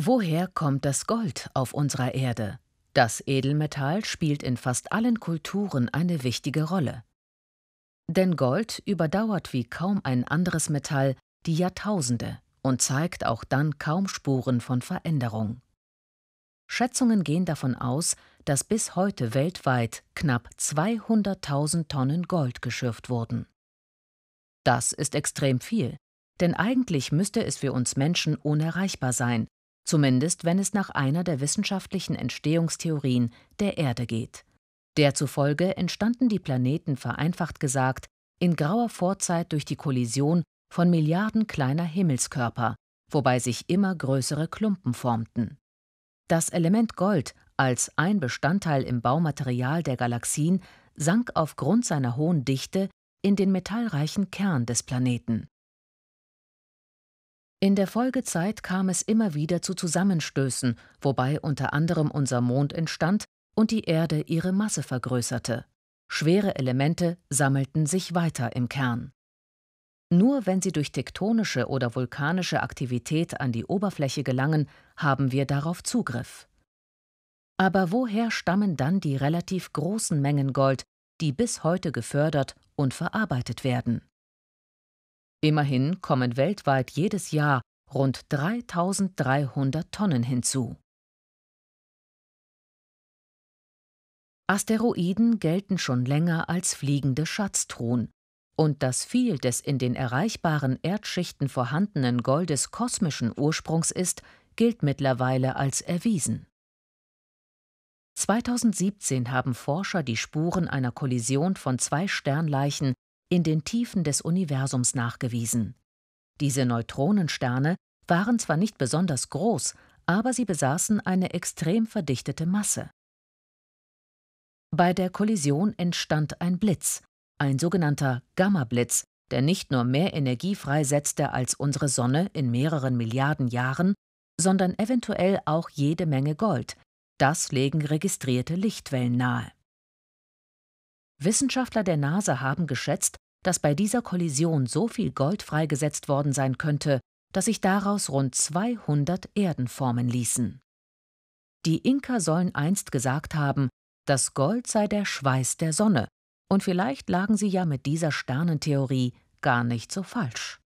Woher kommt das Gold auf unserer Erde? Das Edelmetall spielt in fast allen Kulturen eine wichtige Rolle. Denn Gold überdauert wie kaum ein anderes Metall die Jahrtausende und zeigt auch dann kaum Spuren von Veränderung. Schätzungen gehen davon aus, dass bis heute weltweit knapp 200.000 Tonnen Gold geschürft wurden. Das ist extrem viel, denn eigentlich müsste es für uns Menschen unerreichbar sein, zumindest wenn es nach einer der wissenschaftlichen Entstehungstheorien der Erde geht. Derzufolge entstanden die Planeten vereinfacht gesagt in grauer Vorzeit durch die Kollision von Milliarden kleiner Himmelskörper, wobei sich immer größere Klumpen formten. Das Element Gold als ein Bestandteil im Baumaterial der Galaxien sank aufgrund seiner hohen Dichte in den metallreichen Kern des Planeten. In der Folgezeit kam es immer wieder zu Zusammenstößen, wobei unter anderem unser Mond entstand und die Erde ihre Masse vergrößerte. Schwere Elemente sammelten sich weiter im Kern. Nur wenn sie durch tektonische oder vulkanische Aktivität an die Oberfläche gelangen, haben wir darauf Zugriff. Aber woher stammen dann die relativ großen Mengen Gold, die bis heute gefördert und verarbeitet werden? Immerhin kommen weltweit jedes Jahr rund 3300 Tonnen hinzu. Asteroiden gelten schon länger als fliegende Schatztruhen, und dass viel des in den erreichbaren Erdschichten vorhandenen Goldes kosmischen Ursprungs ist, gilt mittlerweile als erwiesen. 2017 haben Forscher die Spuren einer Kollision von zwei Sternleichen in den Tiefen des Universums nachgewiesen. Diese Neutronensterne waren zwar nicht besonders groß, aber sie besaßen eine extrem verdichtete Masse. Bei der Kollision entstand ein Blitz, ein sogenannter Gamma-Blitz, der nicht nur mehr Energie freisetzte als unsere Sonne in mehreren Milliarden Jahren, sondern eventuell auch jede Menge Gold. Das legen registrierte Lichtwellen nahe. Wissenschaftler der NASA haben geschätzt, dass bei dieser Kollision so viel Gold freigesetzt worden sein könnte, dass sich daraus rund 200 Erden formen ließen. Die Inka sollen einst gesagt haben, das Gold sei der Schweiß der Sonne, und vielleicht lagen sie ja mit dieser Sternentheorie gar nicht so falsch.